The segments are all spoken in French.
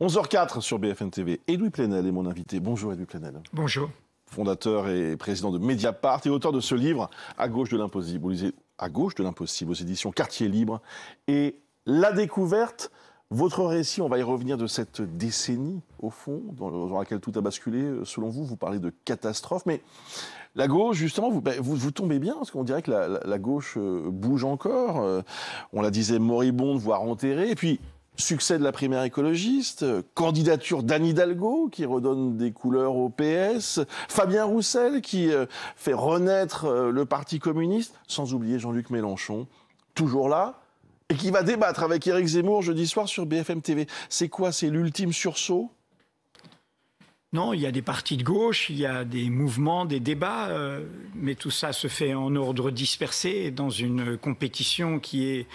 11h04 sur bfn TV. Edoui Plenel est mon invité. Bonjour Edoui Plenel. Bonjour. Fondateur et président de Mediapart et auteur de ce livre À gauche de l'impossible. vous lisez « À gauche de l'impossible aux éditions Quartier Libre et La Découverte. Votre récit, on va y revenir de cette décennie, au fond, dans, laquelle tout a basculé. Euh, selon vous, vous parlez de catastrophe, mais la gauche, justement, vous, ben, vous, vous, tombez bien, parce qu'on dirait que la, gauche euh, bouge encore. Euh, on la disait moribonde, voire enterrée. Et puis, Succès de la primaire écologiste, candidature d'Anne Hidalgo qui redonne des couleurs au PS, Fabien Roussel qui euh, fait renaître euh, le Parti communiste, sans oublier Jean-Luc Mélenchon, toujours là, et qui va débattre avec Éric Zemmour jeudi soir sur BFM TV. C'est quoi C'est l'ultime sursaut non, il y a des partis de gauche, il y a des mouvements, des débats, euh, mais tout ça se fait en ordre dispersé, dans une compétition qui est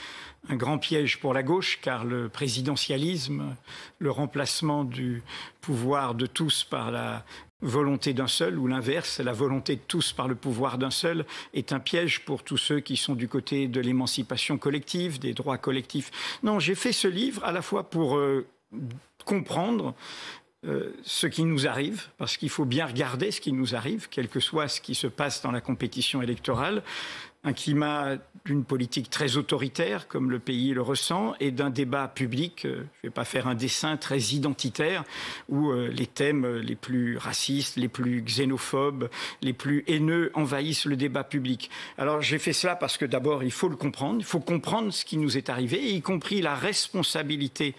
un grand piège pour la gauche, car le présidentialisme, le remplacement du pouvoir de tous par la volonté d'un seul, ou l'inverse, la volonté de tous par le pouvoir d'un seul, est un piège pour tous ceux qui sont du côté de l'émancipation collective, des droits collectifs. Non, j'ai fait ce livre à la fois pour... Euh, comprendre euh, ce qui nous arrive, parce qu'il faut bien regarder ce qui nous arrive, quel que soit ce qui se passe dans la compétition électorale un climat d'une politique très autoritaire, comme le pays le ressent, et d'un débat public, euh, je ne vais pas faire un dessin très identitaire, où euh, les thèmes euh, les plus racistes, les plus xénophobes, les plus haineux envahissent le débat public. Alors j'ai fait cela parce que d'abord, il faut le comprendre, il faut comprendre ce qui nous est arrivé, y compris la responsabilité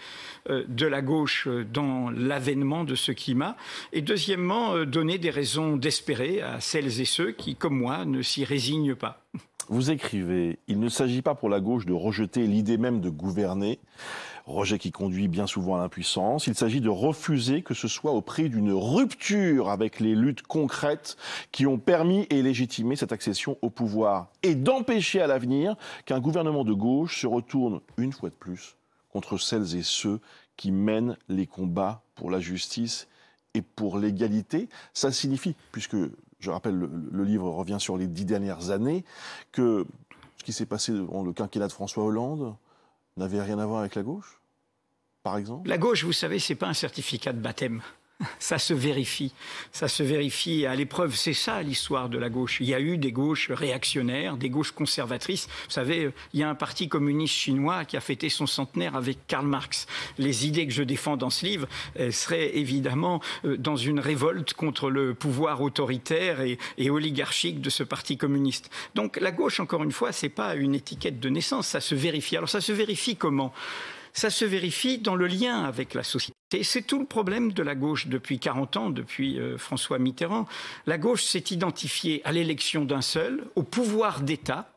de la gauche dans l'avènement de ce climat, et deuxièmement, donner des raisons d'espérer à celles et ceux qui, comme moi, ne s'y résignent pas. Vous écrivez, il ne s'agit pas pour la gauche de rejeter l'idée même de gouverner, rejet qui conduit bien souvent à l'impuissance, il s'agit de refuser que ce soit au prix d'une rupture avec les luttes concrètes qui ont permis et légitimé cette accession au pouvoir, et d'empêcher à l'avenir qu'un gouvernement de gauche se retourne une fois de plus contre celles et ceux qui mènent les combats pour la justice et pour l'égalité. Ça signifie, puisque je rappelle, le, livre revient sur les dix dernières années, que ce qui s'est passé dans le quinquennat de François Hollande n'avait rien à voir avec la gauche, par exemple La gauche, vous savez, ce n'est pas un certificat de baptême. ça se vérifie. Ça se vérifie à l'épreuve. C'est ça l'histoire de la gauche. Il y a eu des gauches réactionnaires, des gauches conservatrices. Vous savez, il y a un parti communiste chinois qui a fêté son centenaire avec Karl Marx. Les idées que je défends dans ce livre euh, seraient évidemment euh, dans une révolte contre le pouvoir autoritaire et, oligarchique de ce parti communiste. Donc la gauche, encore une fois, c'est pas une étiquette de naissance. Ça se vérifie. Alors ça se vérifie comment ça se vérifie dans le lien avec la société. Et c'est tout le problème de la gauche depuis 40 ans, depuis euh, François Mitterrand. La gauche s'est identifiée à l'élection d'un seul, au pouvoir d'État,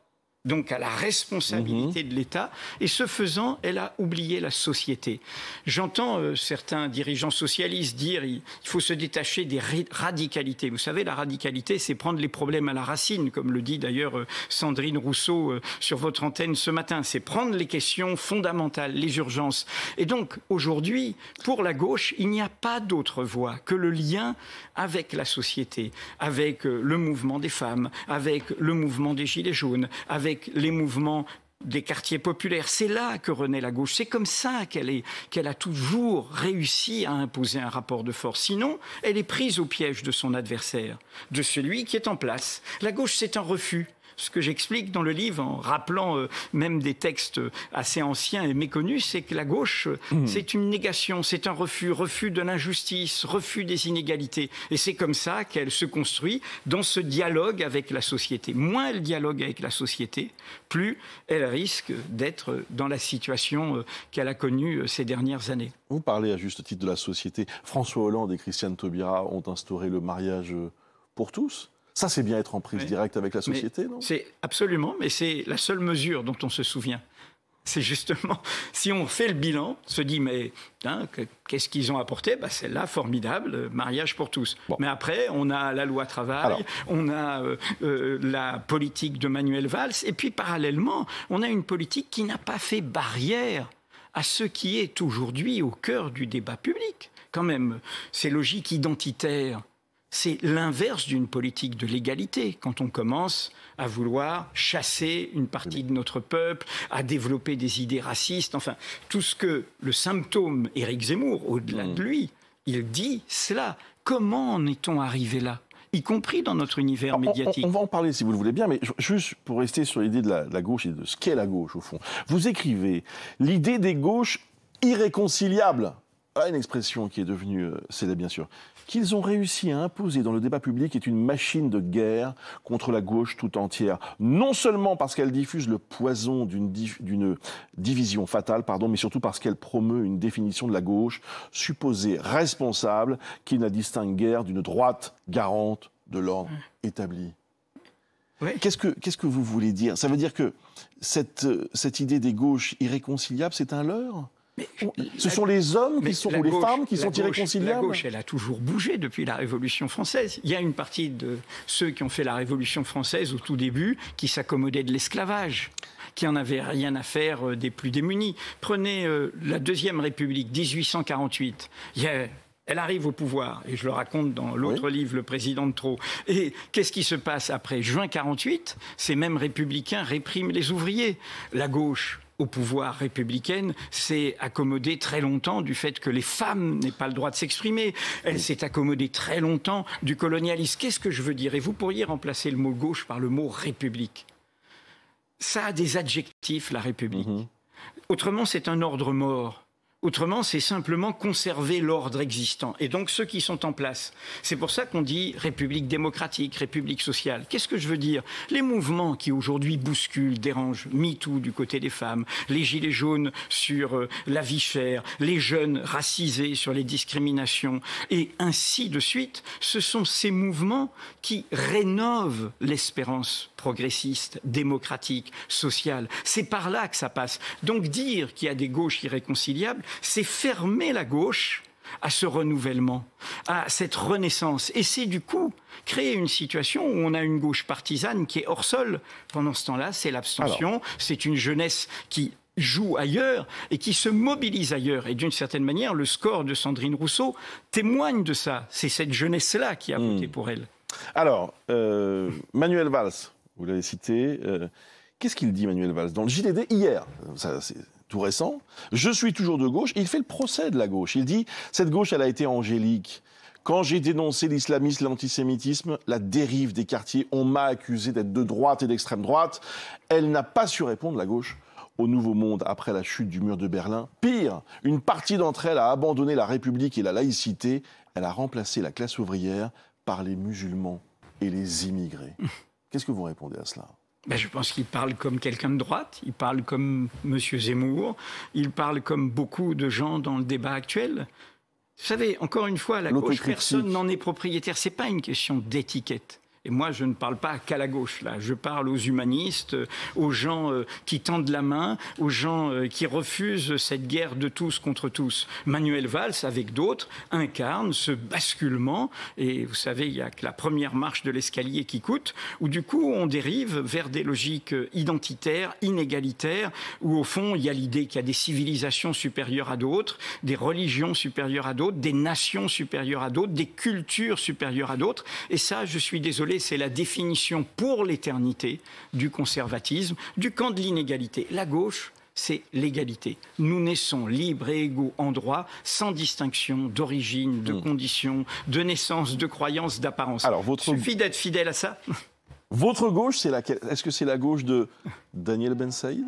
donc à la responsabilité mhm. de l'État, et ce faisant, elle a oublié la société. J'entends euh, certains dirigeants socialistes dire il, faut se détacher des radicalités. Vous savez, la radicalité, c'est prendre les problèmes à la racine, comme le dit d'ailleurs euh, Sandrine Rousseau euh, sur votre antenne ce matin. C'est prendre les questions fondamentales, les urgences. Et donc, aujourd'hui, pour la gauche, il n'y a pas d'autre voie que le lien avec la société, avec le mouvement des femmes, avec le mouvement des Gilets jaunes, avec les mouvements des quartiers populaires. C'est là que renaît la gauche. C'est comme ça qu'elle a toujours réussi à imposer un rapport de force. Sinon, elle est prise au piège de son adversaire, de celui qui est en place. La gauche, c'est un refus. Ce que j'explique dans le livre, en rappelant euh, même des textes euh, assez anciens et méconnus, c'est que la gauche, hmm. c'est une négation, c'est un refus, refus de l'injustice, refus des inégalités. Et c'est comme ça qu'elle se construit dans ce dialogue avec la société. Moins elle dialogue avec la société, plus elle risque d'être dans la situation euh, qu'elle a connue ces dernières années. Vous parlez à juste titre de la société. François Hollande et Christiane Taubira ont instauré le mariage pour tous ça, c'est bien être en prise directe avec la société, non C'est absolument, mais c'est la seule mesure dont on se souvient. C'est justement, si on fait le bilan, on se dit, mais hein, qu'est-ce qu'ils ont apporté bah, Celle-là, formidable, euh, mariage pour tous. Mais après, on a la loi travail, on a euh, euh, la politique de Manuel Valls, et puis parallèlement, on a une politique qui n'a pas fait barrière à ce qui est aujourd'hui au cœur du débat public. Quand même, ces logiques identitaires, c'est l'inverse d'une politique de l'égalité quand on commence à vouloir chasser une partie de notre peuple, à développer des idées racistes, enfin, tout ce que le symptôme Éric Zemmour, au-delà de lui, il dit cela. Comment en est-on arrivé là y compris dans notre univers ah, médiatique. On, va en parler si vous le voulez bien, mais juste pour rester sur l'idée de la, la gauche et de ce qu'est la gauche au fond. Vous écrivez, l'idée des gauches irréconciliables ah, une expression qui est devenue euh, célèbre, bien sûr, qu'ils ont réussi à imposer dans le débat public est une machine de guerre contre la gauche tout entière. Non seulement parce qu'elle diffuse le poison d'une division fatale, pardon, mais surtout parce qu'elle promeut une définition de la gauche supposée responsable qui ne la distingue guère d'une droite garante de l'ordre mmh. établi. Qu'est-ce que vous voulez dire Ça veut dire que cette, euh, cette idée des gauches irréconciliables, c'est un leurre ce sont les hommes qui sont, ou les femmes qui sont gauche, irréconciliables. La gauche, elle a toujours bougé depuis la Révolution française. Il y a une partie de ceux qui ont fait la Révolution française au tout début qui s'accommodaient de l'esclavage, qui en avaient rien à faire euh, des plus démunis. Prenez euh, la Deuxième République, 1848. elle arrive au pouvoir, et je le raconte dans l'autre livre, Le Président de Trop. Et qu'est-ce qui se passe après juin 48 Ces mêmes républicains répriment les ouvriers. La gauche, au pouvoir républicaine s'est accommodée très longtemps du fait que les femmes n'aient pas le droit de s'exprimer. Elle s'est accommodée très longtemps du colonialisme. Qu'est-ce que je veux dire Et vous pourriez remplacer le mot gauche par le mot république. Ça a des adjectifs, la République. Mm-hmm. Autrement, c'est un ordre mort. Autrement, c'est simplement conserver l'ordre existant et donc ceux qui sont en place. C'est pour ça qu'on dit République démocratique, République sociale. Qu'est-ce que je veux dire Les mouvements qui aujourd'hui bousculent, dérangent, MeToo du côté des femmes, les gilets jaunes sur euh, la vie chère, les jeunes racisés sur les discriminations et ainsi de suite, ce sont ces mouvements qui rénovent l'espérance progressiste, démocratique, sociale. C'est par là que ça passe. Donc dire qu'il y a des gauches irréconciliables, c'est fermer la gauche à ce renouvellement, à cette renaissance. Et c'est du coup créer une situation où on a une gauche partisane qui est hors sol. Pendant ce temps-là, c'est l'abstention, c'est une jeunesse qui joue ailleurs et qui se mobilise ailleurs. Et d'une certaine manière, le score de Sandrine Rousseau témoigne de ça. C'est cette jeunesse-là qui a voté hmm. pour elle. Alors, euh, Manuel Valls, vous l'avez cité. Euh, qu'est-ce qu'il dit, Manuel Valls, dans le JDD hier récent, je suis toujours de gauche, il fait le procès de la gauche. Il dit, cette gauche, elle a été angélique. Quand j'ai dénoncé l'islamisme, l'antisémitisme, la dérive des quartiers, on m'a accusé d'être de droite et d'extrême droite. Elle n'a pas su répondre, la gauche, au Nouveau Monde après la chute du mur de Berlin. Pire, une partie d'entre elles a abandonné la République et la laïcité. Elle a remplacé la classe ouvrière par les musulmans et les immigrés. Qu'est-ce que vous répondez à cela ben, je pense qu'il parle comme quelqu'un de droite, il parle comme M. Zemmour, il parle comme beaucoup de gens dans le débat actuel. Vous savez, encore une fois, la gauche, personne n'en est propriétaire. Ce n'est pas une question d'étiquette. Et moi, je ne parle pas qu'à la gauche, là. Je parle aux humanistes, euh, aux gens euh, qui tendent la main, aux gens euh, qui refusent cette guerre de tous contre tous. Manuel Valls, avec d'autres, incarne ce basculement. Et vous savez, il n'y a que la première marche de l'escalier qui coûte, où du coup, on dérive vers des logiques identitaires, inégalitaires, où au fond, il y a l'idée qu'il y a des civilisations supérieures à d'autres, des religions supérieures à d'autres, des nations supérieures à d'autres, des cultures supérieures à d'autres. Et ça, je suis désolé, c'est la définition pour l'éternité du conservatisme, du camp de l'inégalité. La gauche, c'est l'égalité. Nous naissons libres et égaux en droit, sans distinction d'origine, de hmm. condition, de naissance, de croyance, d'apparence. Alors, votre... Suffit d'être fidèle à ça. Votre gauche, c'est Est-ce que c'est la gauche de Daniel Ben Saïd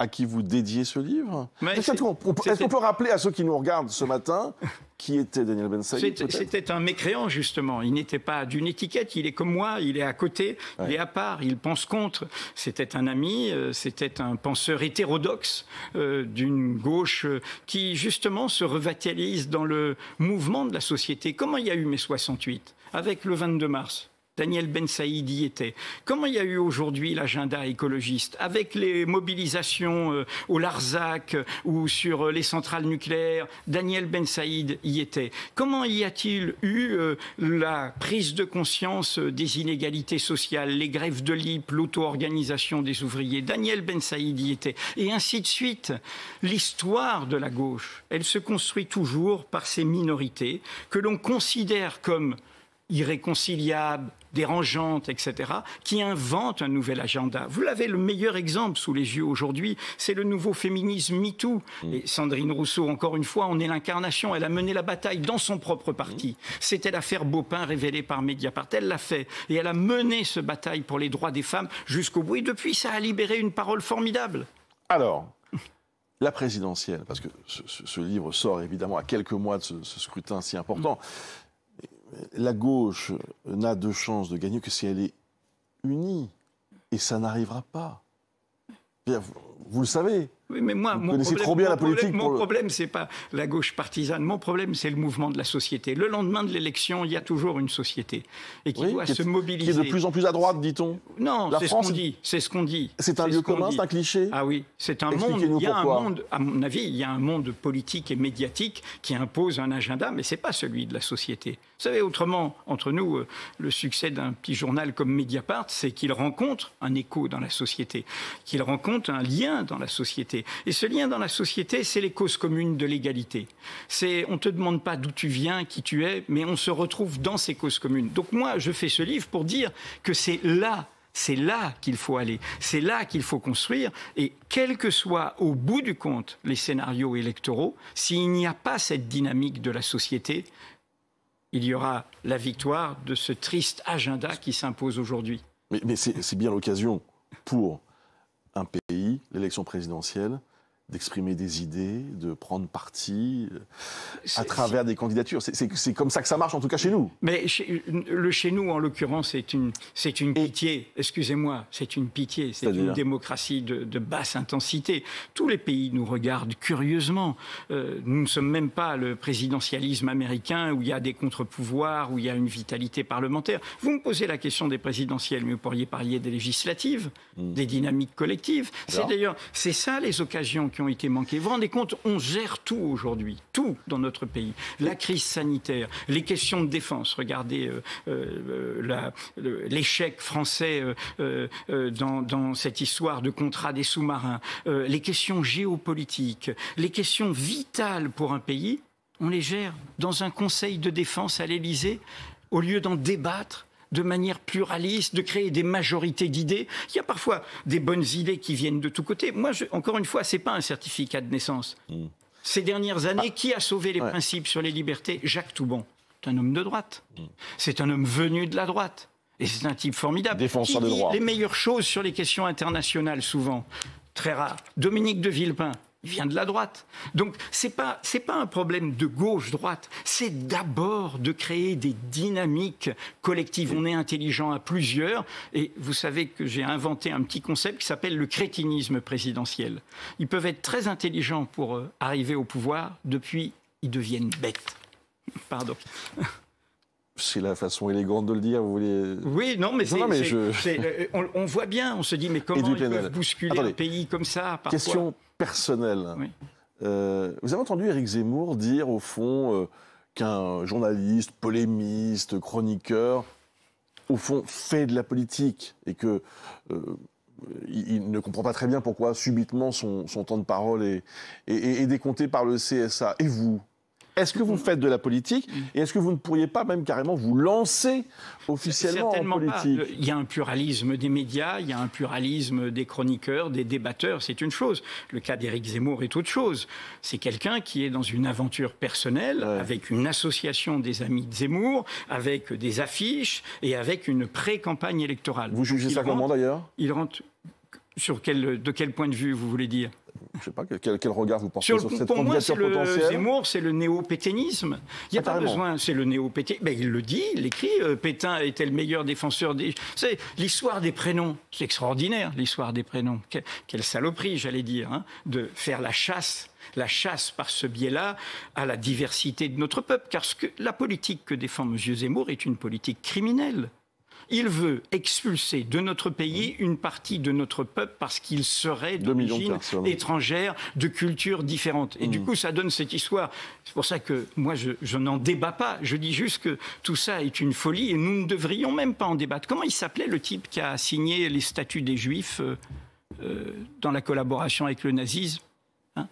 à qui vous dédiez ce livre Est-ce qu'on peut rappeler à ceux qui nous regardent ce matin qui était Daniel Ben C'était un mécréant, justement. Il n'était pas d'une étiquette. Il est comme moi, il est à côté, il est à part, il pense contre. C'était un ami, euh, c'était un penseur hétérodoxe euh, d'une gauche euh, qui, justement, se revitalise dans le mouvement de la société. Comment il y a eu mai 68 Avec le 22 mars Daniel Ben Saïd y était. Comment il y a eu aujourd'hui l'agenda écologiste Avec les mobilisations euh, au Larzac euh, ou sur euh, les centrales nucléaires, Daniel Ben Saïd y était. Comment y a-t-il eu la prise de conscience des inégalités sociales, les grèves de l'IP, l'auto-organisation des ouvriers Daniel Ben Saïd y était. Et ainsi de suite. L'histoire de la gauche, elle se construit toujours par ces minorités que l'on considère comme irréconciliables, dérangeantes, etc., qui invente un nouvel agenda. Vous l'avez le meilleur exemple sous les yeux aujourd'hui, c'est le nouveau féminisme MeToo. Mm. Et Sandrine Rousseau, encore une fois, en est l'incarnation. Elle a mené la bataille dans son propre parti. Mm. C'était l'affaire Beaupin révélée par Mediapart. Elle l'a fait. Et elle a mené ce bataille pour les droits des femmes jusqu'au bout. Et depuis, ça a libéré une parole formidable. Alors, la présidentielle, parce que ce, livre sort évidemment à quelques mois de ce, scrutin si important la gauche n'a de chance de gagner que si elle est unie. Et ça n'arrivera pas. Vous le savez. mais moi, Vous connaissez trop bien la politique. mon problème, c'est pas la gauche partisane. Mon problème, c'est le mouvement de la société. Le lendemain de l'élection, il y a toujours une société et qui doit se mobiliser. Qui est de plus en plus à droite, dit-on. Non, c'est ce qu'on dit. C'est ce qu'on dit. C'est un lieu commun, c'est un cliché. Ah oui, c'est un monde. Il y a un monde, à mon avis, il y a un monde politique et médiatique qui impose un agenda, mais c'est pas celui de la société. Vous savez, autrement, entre nous, euh, le succès d'un petit journal comme Mediapart, c'est qu'il rencontre un écho dans la société, qu'il rencontre un lien dans la société. Et ce lien dans la société, c'est les causes communes de l'égalité. C'est, on te demande pas d'où tu viens, qui tu es, mais on se retrouve dans ces causes communes. Donc moi, je fais ce livre pour dire que c'est là c'est là qu'il faut aller, c'est là qu'il faut construire. Et quel que soit au bout du compte les scénarios électoraux, s'il n'y a pas cette dynamique de la société, il y aura la victoire de ce triste agenda qui s'impose aujourd'hui. Mais, mais c'est bien l'occasion pour un pays, l'élection présidentielle, d'exprimer des idées, de prendre parti euh, à travers des candidatures. C'est comme ça que ça marche, en tout cas chez nous. Mais chez, le chez nous, en l'occurrence, c'est une, c'est une pitié. Excusez-moi, c'est une pitié. C'est une démocratie de, basse intensité. Tous les pays nous regardent curieusement. Euh, nous ne sommes même pas le présidentialisme américain où il y a des contre-pouvoirs, où il y a une vitalité parlementaire. Vous me posez la question des présidentielles, mais vous pourriez parler des législatives, mmh. des dynamiques collectives. C'est d'ailleurs, c'est ça les occasions ont été manquées. Vous vous rendez compte, on gère tout aujourd'hui, tout dans notre pays. La crise sanitaire, les questions de défense. Regardez euh, euh, l'échec français euh, dans, dans, cette histoire de contrat des sous-marins. les questions géopolitiques, les questions vitales pour un pays, on les gère dans un conseil de défense à l'Élysée au lieu d'en débattre de manière pluraliste, de créer des majorités d'idées. Il y a parfois des bonnes idées qui viennent de tous côtés. Moi, encore une fois, c'est pas un certificat de naissance. Mm. Ces dernières ah. années, qui a sauvé les principes sur les libertés Jacques Toubon. C'est un homme de droite. Mm. C'est un homme venu de la droite. Et c'est un type formidable. Défenseur dit Les meilleures choses sur les questions internationales, souvent. Très rare. Dominique de Villepin, il vient de la droite. Donc ce n'est pas, pas un problème de gauche-droite, c'est d'abord de créer des dynamiques collectives. On est intelligent à plusieurs, et vous savez que j'ai inventé un petit concept qui s'appelle le crétinisme présidentiel. Ils peuvent être très intelligents pour euh, arriver au pouvoir, depuis ils deviennent bêtes. Pardon c'est la façon élégante de le dire, vous voulez. Oui, non, mais, c'est. Euh, euh, on, voit bien, on se dit, mais comment ils peuvent bousculer un pays comme ça Question personnelle. Euh, vous avez entendu Éric Zemmour dire, au fond, qu'un journaliste, polémiste, chroniqueur, au fond, fait de la politique et que. Il, ne comprend pas très bien pourquoi subitement son, temps de parole est, est décompté par le CSA. Et vous, est-ce que vous mm-hmm. faites de la politique mm. et est-ce que vous ne pourriez pas même carrément vous lancer officiellement en politique pas. Il y a un pluralisme des médias, il y a un pluralisme des chroniqueurs, des débatteurs, c'est une chose. Le cas d'Éric Zemmour est autre chose. C'est quelqu'un qui est dans une aventure personnelle avec une association des amis de Zemmour, avec des affiches et avec une pré-campagne électorale. Vous jugez ça comment d'ailleurs Il rentre sur quel, de quel point de vue vous voulez dire je sais pas, quel, regard vous portez sur, cette pour moi, Zemmour, c'est le néo-pétainisme. Il n'y a pas besoin, c'est le néo-pétainisme. Ben, il le dit, il écrit, euh, Pétain était le meilleur défenseur des... C'est l'histoire des prénoms, c'est extraordinaire, l'histoire des prénoms. quelle saloperie, j'allais dire, hein, de faire la chasse la chasse par ce biais-là à la diversité de notre peuple, car que, la politique que défend M. Zemmour est une politique criminelle. Il veut expulser de notre pays une partie de notre peuple parce qu'il serait d'origine étrangère, de culture différente. Et du mmh. coup, ça donne cette histoire. C'est pour ça que moi, je, n'en débat pas. Je dis juste que tout ça est une folie et nous ne devrions même pas en débattre. Comment il s'appelait le type qui a signé les statuts des Juifs euh, euh, dans la collaboration avec le nazisme hein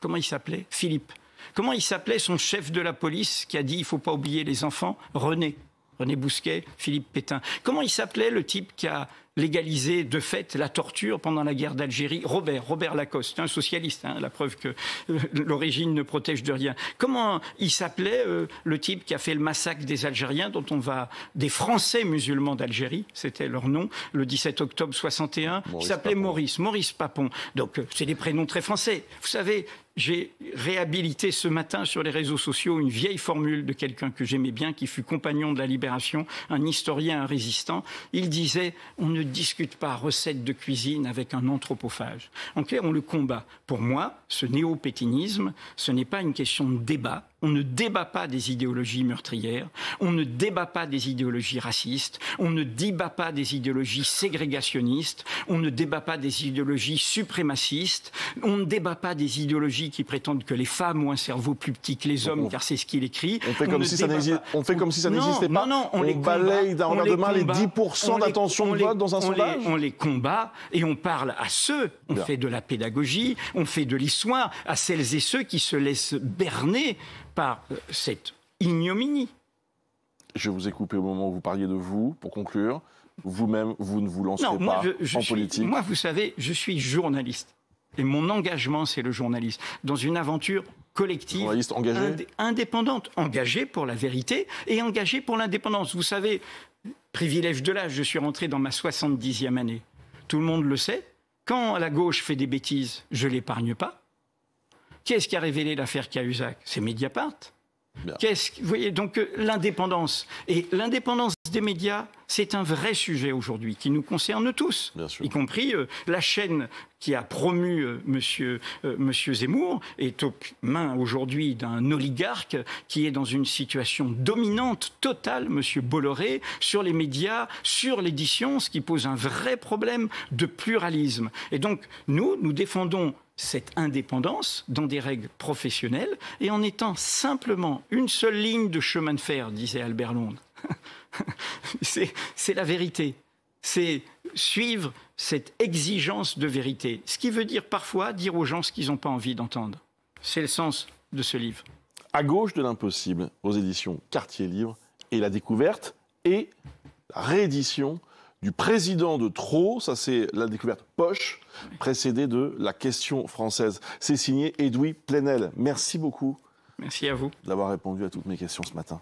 Comment il s'appelait Philippe. Comment il s'appelait son chef de la police qui a dit il faut pas oublier les enfants René. René Bousquet, Philippe Pétain. Comment il s'appelait le type qui a légalisé de fait la torture pendant la guerre d'Algérie Robert, Robert Lacoste, un socialiste, hein, la preuve que euh, l'origine ne protège de rien. Comment il s'appelait euh, le type qui a fait le massacre des Algériens, dont on va des Français musulmans d'Algérie, c'était leur nom, le 17 octobre 61, Il s'appelait Maurice, Maurice Papon. Donc euh, c'est des prénoms très français. Vous savez, j'ai réhabilité ce matin sur les réseaux sociaux une vieille formule de quelqu'un que j'aimais bien, qui fut compagnon de la Libération, un historien, un résistant. Il disait On ne discute pas recette de cuisine avec un anthropophage. En clair, on le combat. Pour moi, ce néopétinisme, ce n'est pas une question de débat, on ne débat pas des idéologies meurtrières, on ne débat pas des idéologies racistes, on ne débat pas des idéologies ségrégationnistes, on ne débat pas des idéologies suprémacistes, on ne débat pas des idéologies qui prétendent que les femmes ont un cerveau plus petit que les hommes, car c'est ce qu'il écrit. On fait comme si ça n'existait pas. On Non, on, les balaye d'un regard de main les 10% d'attention de vote dans un sondage. on les combat et on parle à ceux. On fait de la pédagogie, on fait de l'histoire à celles et ceux qui se laissent berner par euh, cette ignominie. Je vous ai coupé au moment où vous parliez de vous, pour conclure. Vous-même, vous ne vous lancez pas en politique. Moi, vous savez, je suis journaliste. Et mon engagement, c'est le journaliste. Dans une aventure collective, journaliste engagé. indépendante, engagée pour la vérité et engagée pour l'indépendance. Vous savez, privilège de l'âge, je suis rentré dans ma 70e année. Tout le monde le sait. Quand la gauche fait des bêtises, je l'épargne pas. Qu'est-ce qui a révélé l'affaire Cahuzac C'est Mediapart. Qu'est-ce, vous voyez, donc euh, l'indépendance. Et l'indépendance des médias, c'est un vrai sujet aujourd'hui qui nous concerne tous, y compris euh, la chaîne qui a promu euh, M. monsieur, Zemmour est aux mains aujourd'hui d'un oligarque qui est dans une situation dominante, totale, monsieur Bolloré, sur les médias, sur l'édition, ce qui pose un vrai problème de pluralisme. Et donc, nous, nous défendons cette indépendance dans des règles professionnelles et en étant simplement une seule ligne de chemin de fer, disait Albert Londres. c'est la vérité. C'est suivre cette exigence de vérité. Ce qui veut dire parfois dire aux gens ce qu'ils n'ont pas envie d'entendre. C'est le sens de ce livre. À gauche de l'impossible, aux éditions Quartier Livre, et la découverte et la réédition du président de trop. Ça, c'est la découverte poche, précédée de la question française. C'est signé Edoui Plenel. Merci beaucoup. Merci à vous. D'avoir répondu à toutes mes questions ce matin.